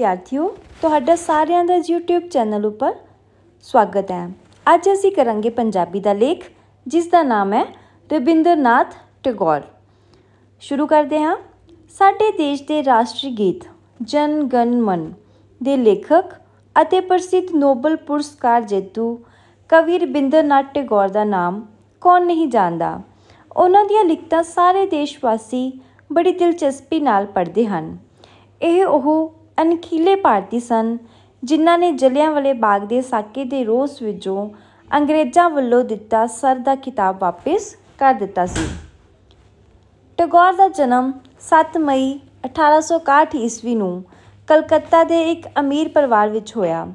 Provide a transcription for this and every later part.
ਵਿਦਿਆਰਥੀਓ ਤੁਹਾਡਾ ਸਾਰਿਆਂ ਦਾ YouTube channel ਉੱਪਰ ਸਵਾਗਤ ਹੈ ਅੱਜ ਅਸੀਂ ਕਰਾਂਗੇ ਪੰਜਾਬੀ ਦਾ ਲੇਖ ਜਿਸ ਦਾ ਨਾਮ ਹੈ ਰਵਿੰਦਰਨਾਥ ਟੈਗੋਰ ਸ਼ੁਰੂ ਕਰਦੇ ਹਾਂ ਸਾਡੇ ਦੇਸ਼ ਦੇ ਰਾਸ਼ਟਰੀ ਗੀਤ ਜਨ ਗਨ ਮਨ ਦੇ ਲੇਖਕ ਅਤੇ ਪ੍ਰਸਿੱਧ ਨੋਬਲ ਪੁਰਸਕਾਰ ਜੇਤੂ ਕਵੀ ਰਵਿੰਦਰਨਾਥ ਟੈਗੋਰ ਦਾ ਨਾਮ ਕੌਣ ਨਹੀਂ ਜਾਣਦਾ ਉਹਨਾਂ ਦੀਆਂ ਲਿਖਤਾਂ ਸਾਰੇ ਦੇਸ਼ ਵਾਸੀ ਬੜੀ ਦਿਲਚਸਪੀ ਨਾਲ ਪੜ੍ਹਦੇ ਹਨ ਇਹ ਉਹ ਅਣਖੀਲੇ ਭਾਰਤੀ ਸਨ ਜਿਨ੍ਹਾਂ ਨੇ ਜਲਿਆਂਵਾਲੇ ਬਾਗ ਦੇ ਸਾਕੇ ਦੇ ਰੋਸ ਵਿੱਚੋਂ ਅੰਗਰੇਜ਼ਾਂ ਵੱਲੋਂ ਦਿੱਤਾ ਸਰ ਦਾ ਕਿਤਾਬ ਵਾਪਸ ਕਰ ਦਿੱਤਾ ਸੀ ਟਗੋਰ ਦਾ ਜਨਮ 7 ਮਈ 1861 ਈਸਵੀ ਨੂੰ ਕਲਕੱਤਾ ਦੇ ਇੱਕ ਅਮੀਰ ਪਰਿਵਾਰ ਵਿੱਚ ਹੋਇਆ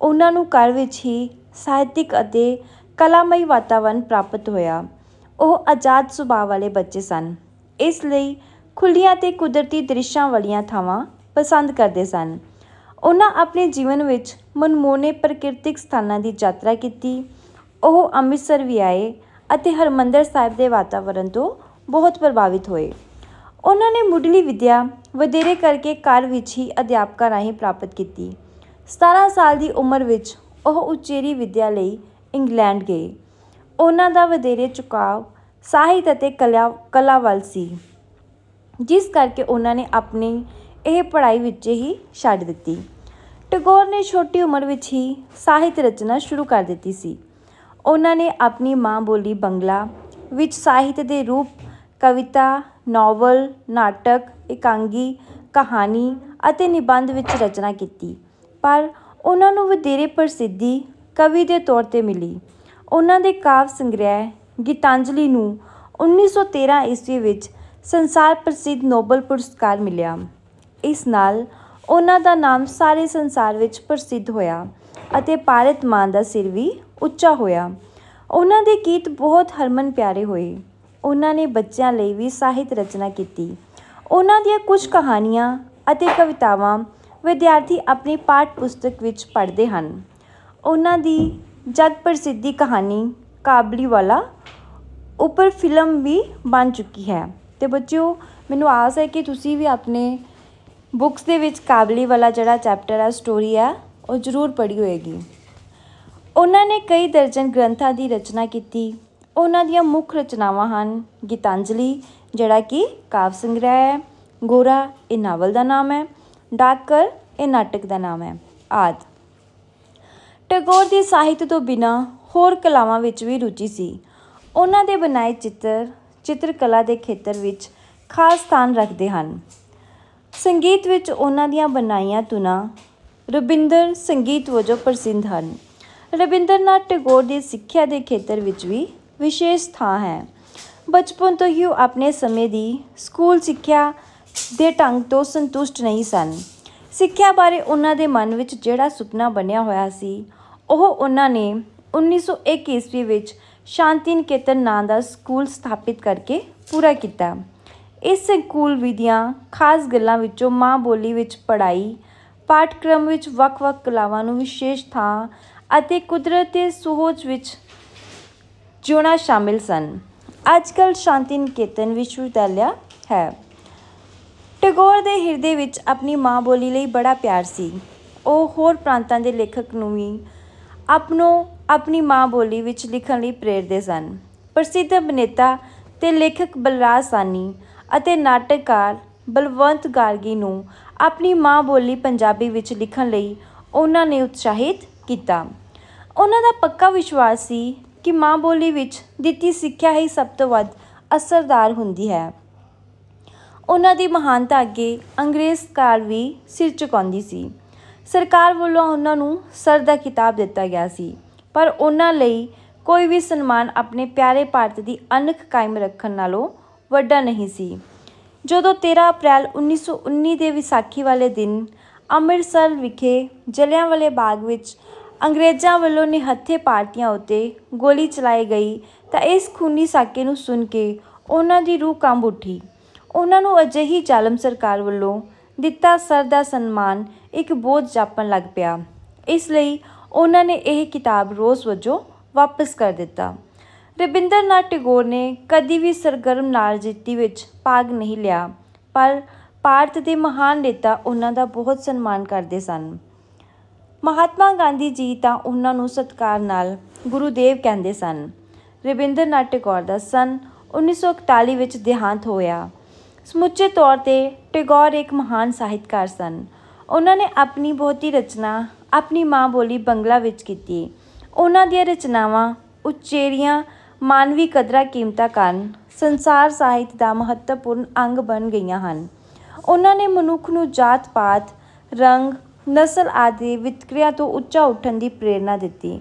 ਉਹਨਾਂ ਨੂੰ ਘਰ ਵਿੱਚ ਹੀ ਸਾਹਿਤਿਕ ਅਤੇ ਕਲਾਮਈ ਵਾਤਾਵਰਣ ਪ੍ਰਾਪਤ ਹੋਇਆ ਉਹ ਆਜ਼ਾਦ ਸੁਭਾਅ ਵਾਲੇ ਬੱਚੇ ਸਨ ਇਸ ਲਈ ਖੁੱਲੀਆਂ ਤੇ ਕੁਦਰਤੀ ਦ੍ਰਿਸ਼ਾਂ ਵਾਲੀਆਂ ਥਾਵਾਂ ਪਸੰਦ ਕਰਦੇ ਸਨ ਉਹਨਾਂ ਆਪਣੇ ਜੀਵਨ ਵਿੱਚ ਮਨਮੋਹਣੇ ਪ੍ਰਕਿਰਤਿਕ ਸਥਾਨਾਂ ਦੀ ਯਾਤਰਾ ਕੀਤੀ ਉਹ ਅੰਮ੍ਰਿਤਸਰ ਵੀ ਆਏ ਅਤੇ ਹਰਮੰਦਰ ਸਾਹਿਬ ਦੇ ਵਾਤਾਵਰਣ ਤੋਂ ਬਹੁਤ ਪ੍ਰਭਾਵਿਤ ਹੋਏ ਉਹਨਾਂ ਨੇ ਮੁੱਢਲੀ ਵਿਦਿਆ ਵਧੇਰੇ ਕਰਕੇ ਘਰ ਵਿੱਚ ਹੀ ਅਧਿਆਪਕਾਂ ਰਾਹੀਂ ਪ੍ਰਾਪਤ ਕੀਤੀ 17 ਸਾਲ ਦੀ ਉਮਰ ਵਿੱਚ ਉਹ ਉਚੇਰੀ ਵਿਦਿਆ ਲਈ ਇੰਗਲੈਂਡ ਗਏ ਉਹਨਾਂ ਦਾ ਵਧੇਰੇ ਚੁਕਾਅ ਸਾਹਿਤ ਅਤੇ ਕਲਾ ਕਲਾਵਲ ਸੀ ਜਿਸ ਕਰਕੇ ਉਹਨਾਂ ਨੇ ਆਪਣੀ ਇਹ ਪੜ੍ਹਾਈ ਵਿੱਚ ਹੀ ਛੱਡ ਦਿੱਤੀ ਟਗੋਰ ਨੇ ਛੋਟੀ ਉਮਰ ਵਿੱਚ ਹੀ ਸਾਹਿਤ ਰਚਨਾ ਸ਼ੁਰੂ ਕਰ ਦਿੱਤੀ ਸੀ ਉਹਨਾਂ ਨੇ ਆਪਣੀ ਮਾਂ ਬੋਲੀ ਬੰਗਲਾ ਵਿੱਚ ਸਾਹਿਤ ਦੇ ਰੂਪ ਕਵਿਤਾ ਨਾਵਲ ਨਾਟਕ ਇਕਾਂਗੀ ਕਹਾਣੀ ਅਤੇ ਨਿਬੰਧ ਵਿੱਚ ਰਚਨਾ ਕੀਤੀ ਪਰ ਉਹਨਾਂ ਨੂੰ ਵਧੇਰੇ ਪ੍ਰਸਿੱਧੀ ਕਵੀ ਦੇ ਤੌਰ ਤੇ ਮਿਲੀ ਉਹਨਾਂ ਦੇ ਕਾਵ ਸੰਗ੍ਰਹਿ ਗੀਤਾਂਜਲੀ ਨੂੰ 1913 ਈਸਵੀ ਵਿੱਚ ਸੰਸਾਰ ਪ੍ਰਸਿੱਧ ਨੋਬਲ ਪੁਰਸਕਾਰ ਮਿਲਿਆ ਇਸ ਨਾਲ ਉਹਨਾਂ ਦਾ ਨਾਮ ਸਾਰੇ ਸੰਸਾਰ ਵਿੱਚ ਪ੍ਰਸਿੱਧ ਹੋਇਆ ਅਤੇ ਭਾਰਤ ਮਾਂ ਦਾ ਸਿਰ ਵੀ ਉੱਚਾ ਹੋਇਆ ਉਹਨਾਂ ਦੇ ਗੀਤ ਬਹੁਤ ਹਰਮਨ ਪਿਆਰੇ ਹੋਏ ਉਹਨਾਂ ਨੇ ਬੱਚਿਆਂ ਲਈ ਵੀ ਸਾਹਿਤ ਰਚਨਾ ਕੀਤੀ ਉਹਨਾਂ ਦੀਆਂ ਕੁਝ ਕਹਾਣੀਆਂ ਅਤੇ ਕਵਿਤਾਵਾਂ ਵਿਦਿਆਰਥੀ ਆਪਣੀ ਪਾਠ ਪੁਸਤਕ ਵਿੱਚ ਪੜ੍ਹਦੇ ਹਨ ਉਹਨਾਂ ਦੀ ਜਗ ਪ੍ਰਸਿੱਧੀ ਕਹਾਣੀ ਕਾਬਲੀ ਵਾਲਾ ਉੱਪਰ ਫਿਲਮ ਵੀ ਬਣ ਚੁੱਕੀ ਹੈ ਤੇ ਬੱਚਿਓ ਮੈਨੂੰ ਆਸ ਹੈ ਕਿ ਤੁਸੀਂ ਵੀ ਆਪਣੇ ਬੁੱਕਸ ਦੇ ਵਿੱਚ ਕਾਬਲੀ ਵਾਲਾ ਜਿਹੜਾ ਚੈਪਟਰ ਆ ਸਟੋਰੀ ਆ ਉਹ ਜ਼ਰੂਰ ਪੜ੍ਹੀ ਹੋਏਗੀ ਉਹਨਾਂ ਨੇ ਕਈ ਦਰਜਨ ਗ੍ਰੰਥਾਂ ਦੀ ਰਚਨਾ ਕੀਤੀ ਉਹਨਾਂ ਦੀਆਂ ਮੁੱਖ ਰਚਨਾਵਾਂ ਹਨ ਗੀਤਾਂਜਲੀ ਜਿਹੜਾ ਕਿ ਕਾਵ ਸੰਗ੍ਰਹਿ ਹੈ ਗੋਰਾ ਇਹ ਨਾਵਲ ਦਾ ਨਾਮ ਹੈ ਡਾਕਰ ਇਹ ਨਾਟਕ ਦਾ ਨਾਮ ਹੈ ਆਦ ਟੈਗੋਰ ਦੀ ਸਾਹਿਤ ਤੋਂ ਬਿਨਾ ਹੋਰ ਕਲਾਵਾਂ ਵਿੱਚ ਵੀ ਰੁਚੀ ਸੀ ਉਹਨਾਂ ਦੇ ਬਣਾਏ ਚਿੱਤਰ ਚਿੱਤਰਕਲਾ ਦੇ ਖੇਤਰ ਵਿੱਚ ਖਾਸ ਸਥਾਨ ਰੱਖਦੇ ਹਨ ਸੰਗੀਤ ਵਿੱਚ ਉਹਨਾਂ ਦੀਆਂ ਬਣਾਈਆਂ ਤੁਨਾ ਰਵਿੰਦਰ ਸੰਗੀਤ ਵਜੋਂ ਪ੍ਰਸਿੱਧ ਹਨ ਰਵਿੰਦਰਨਾਥ ਟੈਗੋਰ ਦੀ ਸਿੱਖਿਆ ਦੇ ਖੇਤਰ ਵਿੱਚ ਵੀ ਵਿਸ਼ੇਸ਼ ਥਾਂ ਹੈ ਬਚਪਨ ਤੋਂ ਹੀ ਉਹ ਆਪਣੇ ਸਮੇਂ ਦੀ ਸਕੂਲ ਸਿੱਖਿਆ ਦੇ ਢੰਗ ਤੋਂ ਸੰਤੁਸ਼ਟ ਨਹੀਂ ਸਨ ਸਿੱਖਿਆ ਬਾਰੇ ਉਹਨਾਂ ਦੇ ਮਨ ਵਿੱਚ ਜਿਹੜਾ ਸੁਪਨਾ ਬਣਿਆ ਹੋਇਆ ਸੀ ਉਹ ਉਹਨਾਂ ਨੇ 1921 ਈਸਵੀ ਵਿੱਚ ਸ਼ਾਂਤੀ ਨਿਕੇਤਨ ਨਾਂ ਦਾ ਸਕੂਲ ਸਥਾਪਿਤ ਕਰਕੇ ਪੂਰਾ ਕੀਤਾ ਇਸ ਸਕੂਲ ਵਿਧੀਆਂ ਖਾਸ ਗੱਲਾਂ ਵਿੱਚੋਂ ਮਾਂ ਬੋਲੀ ਵਿੱਚ ਪੜ੍ਹਾਈ ਪਾਠਕ੍ਰਮ ਵਿੱਚ ਵੱਖ-ਵੱਖ ਕਲਾਵਾਂ ਨੂੰ ਵਿਸ਼ੇਸ਼ ਥਾਂ ਅਤੇ ਕੁਦਰਤ ਦੇ ਵਿੱਚ ਜੁਣਾ ਸ਼ਾਮਿਲ ਸਨ ਅੱਜਕੱਲ ਸ਼ਾਂਤੀ ਨਿਕੇਤਨ ਵਿਸ਼ਵਵਿਦਿਆਲਯ ਹੈ ਟੈਗੋਰ ਦੇ ਹਿਰਦੇ ਵਿੱਚ ਆਪਣੀ ਮਾਂ ਬੋਲੀ ਲਈ ਬੜਾ ਪਿਆਰ ਸੀ ਉਹ ਹੋਰ ਪ੍ਰਾਂਤਾਂ ਦੇ ਲੇਖਕ ਨੂੰ ਵੀ ਆਪਣੋ ਆਪਣੀ ਮਾਂ ਬੋਲੀ ਵਿੱਚ ਲਿਖਣ ਲਈ ਪ੍ਰੇਰਦੇ ਸਨ ਪ੍ਰਸਿੱਧ ਅਭਿਨੇਤਾ ਤੇ ਲੇਖਕ ਬਲਰਾਜ ਸਾਨੀ ਅਤੇ ਨਾਟਕਕਾਰ ਬਲਵੰਤ ਗਾਰਗੀ ਨੂੰ ਆਪਣੀ ਮਾਂ ਬੋਲੀ ਪੰਜਾਬੀ ਵਿੱਚ ਲਿਖਣ ਲਈ ਉਹਨਾਂ ਨੇ ਉਤਸ਼ਾਹਿਤ ਕੀਤਾ ਉਹਨਾਂ ਦਾ ਪੱਕਾ ਵਿਸ਼ਵਾਸ ਸੀ ਕਿ ਮਾਂ ਬੋਲੀ ਵਿੱਚ ਦਿੱਤੀ ਸਿੱਖਿਆ ਹੀ ਸਭ ਤੋਂ ਵੱਧ ਅਸਰਦਾਰ ਹੁੰਦੀ ਹੈ ਉਹਨਾਂ ਦੀ ਮਹਾਨਤਾ ਅੱਗੇ ਅੰਗਰੇਜ਼ ਕਾਲ ਵੀ ਸਿਰ ਚੁਕਾਉਂਦੀ ਸੀ ਸਰਕਾਰ ਵੱਲੋਂ ਉਹਨਾਂ ਨੂੰ ਸਰ ਦਾ ਦਿੱਤਾ ਗਿਆ ਸੀ ਪਰ ਉਹਨਾਂ ਲਈ ਕੋਈ ਵੀ ਸਨਮਾਨ ਆਪਣੇ ਪਿਆਰੇ ਭਾਰਤ ਦੀ ਅਨਖ ਕਾਇਮ ਰੱਖਣ ਨਾਲੋਂ ਵੱਡਾ ਨਹੀਂ ਸੀ ਜਦੋਂ 13 ਅਪ੍ਰੈਲ 1919 ਦੇ ਵਿਸਾਖੀ ਵਾਲੇ ਦਿਨ ਅੰਮ੍ਰਿਤਸਰ ਵਿਖੇ ਜਲਿਆਂਵਾਲੇ ਬਾਗ ਵਿੱਚ ਅੰਗਰੇਜ਼ਾਂ ਵੱਲੋਂ ਨਿਹੱਥੇ ਪਾਰਟੀਆਂ ਉੱਤੇ ਗੋਲੀ ਚਲਾਈ ਗਈ ਤਾਂ ਇਸ ਖੂਨੀ ਸਾਕੇ ਨੂੰ ਸੁਣ ਕੇ ਉਹਨਾਂ ਦੀ ਰੂਹ ਕੰਬ ਉੱਠੀ ਉਹਨਾਂ ਨੂੰ ਅਜਿਹੀ ਜ਼ਾਲਮ ਸਰਕਾਰ ਵੱਲੋਂ ਦਿੱਤਾ ਸਰ ਦਾ ਸਨਮਾਨ ਇੱਕ ਬੋਝ ਜਾਪਣ ਲੱਗ ਪਿਆ ਇਸ ਲਈ ਉਹਨਾਂ ਨੇ ਇਹ ਕਿਤਾਬ ਰੋਜ਼ ਵਜੋਂ ਵਾਪਸ ਕਰ ਦਿੱਤਾ ਰਬਿੰਦਰ ਨਾਥ ਟੈਗੋਰ ਨੇ ਕਦੀ ਵੀ ਸਰਗਰਮ ਜਿੱਤੀ ਵਿੱਚ ਭਾਗ ਨਹੀਂ ਲਿਆ ਪਰ ਭਾਰਤ ਦੇ ਮਹਾਨ ਨੇਤਾ ਉਹਨਾਂ ਦਾ ਬਹੁਤ ਸਨਮਾਨ ਕਰਦੇ ਸਨ ਮਹਾਤਮਾ ਗਾਂਧੀ ਜੀ ਤਾਂ ਉਹਨਾਂ ਨੂੰ ਸਤਕਾਰ ਨਾਲ ਗੁਰੂਦੇਵ ਕਹਿੰਦੇ ਸਨ ਰਬਿੰਦਰ ਨਾਥ ਟੈਗੋਰ ਦਾ ਸਨ 1941 ਵਿੱਚ ਦੇਹਾਂਤ ਹੋਇਆ ਸਮੁੱਚੇ ਤੌਰ ਤੇ ਟੈਗੋਰ ਇੱਕ ਮਹਾਨ ਸਾਹਿਤਕਾਰ ਸਨ ਉਹਨਾਂ ਨੇ ਆਪਣੀ ਬਹੁਤੀ ਰਚਨਾ ਆਪਣੀ ਮਾਂ ਬੋਲੀ ਬੰਗਲਾ ਵਿੱਚ ਕੀਤੀ ਉਹਨਾਂ ਦੀਆਂ ਰਚਨਾਵਾਂ ਉਚੇਰੀਆਂ ਮਾਨਵੀ ਕਦਰਾਂ ਕੀਮਤਾਂ ਕਾਰਨ ਸੰਸਾਰ ਸਾਹਿਤ ਦਾ ਮਹੱਤਵਪੂਰਨ ਅੰਗ ਬਣ ਗਈਆਂ ਹਨ ਉਹਨਾਂ ਨੇ ਮਨੁੱਖ ਨੂੰ ਜਾਤ ਪਾਤ ਰੰਗ ਨਸਲ ਆਦਿ ਵਿਤਕ੍ਰਿਆ ਤੋਂ ਉੱਚਾ ਉੱਠਣ ਦੀ ਪ੍ਰੇਰਣਾ ਦਿੱਤੀ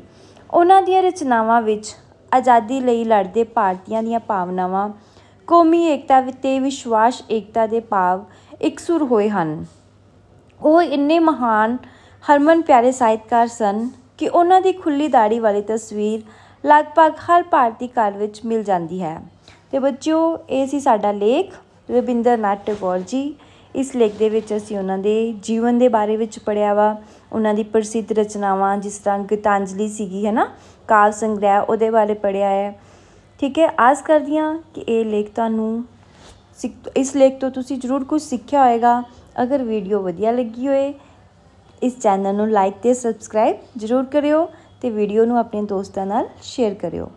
ਉਹਨਾਂ ਦੀਆਂ ਰਚਨਾਵਾਂ ਵਿੱਚ ਆਜ਼ਾਦੀ ਲਈ ਲੜਦੇ ਭਾਰਤੀਆਂ ਦੀਆਂ ਭਾਵਨਾਵਾਂ ਕੌਮੀ ਏਕਤਾ ਤੇ ਵਿਸ਼ਵਾਸ ਏਕਤਾ ਦੇ ਭਾਵ ਇਕਸੁਰ ਹੋਏ ਹਨ ਉਹ ਇੰਨੇ ਮਹਾਨ ਹਰਮਨ ਪਿਆਰੇ ਸਾਹਿਤਕਾਰ ਸਨ ਕਿ ਉਹਨਾਂ ਦੀ ਖੁੱਲੀ ਦਾੜੀ ਵਾਲੀ ਤਸਵੀਰ ਲਗਭਗ ਹਰ ਭਾਰਤੀ ਘਰ ਵਿੱਚ ਮਿਲ ਜਾਂਦੀ ਹੈ ਤੇ ਬੱਚਿਓ ਇਹ ਸੀ ਸਾਡਾ ਲੇਖ ਰਵਿੰਦਰਨਾਥ ਟੈਗੋਰ ਜੀ ਇਸ ਲੇਖ ਦੇ ਵਿੱਚ ਅਸੀਂ ਉਹਨਾਂ ਦੇ ਜੀਵਨ ਦੇ ਬਾਰੇ ਵਿੱਚ ਪੜਿਆ ਵਾ ਉਹਨਾਂ ਦੀ ਪ੍ਰਸਿੱਧ ਰਚਨਾਵਾਂ ਜਿਸ ਤਰ੍ਹਾਂ ਗੀਤਾਂਜਲੀ ਸੀਗੀ ਹੈ ਨਾ ਕਾਵ ਸੰਗ੍ਰਹਿ ਉਹਦੇ ਬਾਰੇ ਪੜਿਆ ਹੈ ਠੀਕ ਹੈ ਆਸ ਕਰਦੀਆਂ ਕਿ ਇਹ ਲੇਖ ਤੁਹਾਨੂੰ ਇਸ ਲੇਖ ਤੋਂ ਤੁਸੀਂ ਜ਼ਰੂਰ ਕੁਝ ਸਿੱਖਿਆ ਹੋਵੇਗਾ ਅਗਰ ਵੀਡੀਓ ਵਧੀਆ ਲੱਗੀ ਹੋਏ ਇਸ ਚੈਨਲ ਨੂੰ ਲਾਈਕ ਤੇ ਸਬਸਕ੍ਰਾਈਬ ਜ਼ਰੂਰ ਕਰਿਓ ਤੇ ਵੀਡੀਓ ਨੂੰ ਆਪਣੇ ਦੋਸਤਾਂ ਨਾਲ ਸ਼ੇਅਰ ਕਰਿਓ